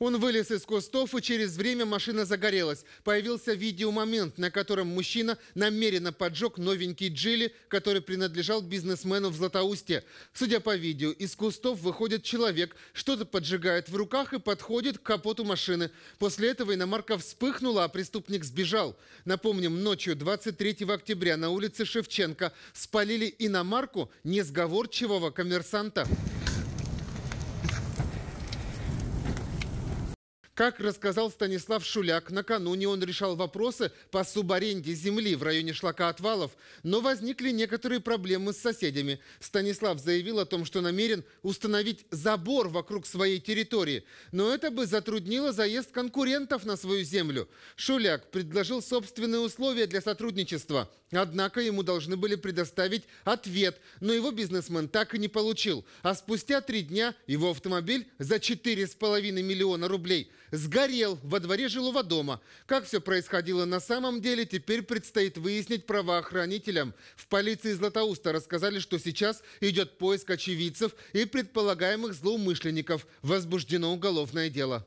Он вылез из кустов, и через время машина загорелась. Появился видеомомент, на котором мужчина намеренно поджег новенький джили, который принадлежал бизнесмену в Златоусте. Судя по видео, из кустов выходит человек, что-то поджигает в руках и подходит к капоту машины. После этого иномарка вспыхнула, а преступник сбежал. Напомним, ночью 23 октября на улице Шевченко спалили иномарку несговорчивого коммерсанта. Как рассказал Станислав Шуляк, накануне он решал вопросы по субаренде земли в районе шлака отвалов, но возникли некоторые проблемы с соседями. Станислав заявил о том, что намерен установить забор вокруг своей территории, но это бы затруднило заезд конкурентов на свою землю. Шуляк предложил собственные условия для сотрудничества, однако ему должны были предоставить ответ, но его бизнесмен так и не получил, а спустя три дня его автомобиль за 4,5 миллиона рублей – сгорел во дворе жилого дома. Как все происходило на самом деле, теперь предстоит выяснить правоохранителям. В полиции Златоуста рассказали, что сейчас идет поиск очевидцев и предполагаемых злоумышленников. Возбуждено уголовное дело.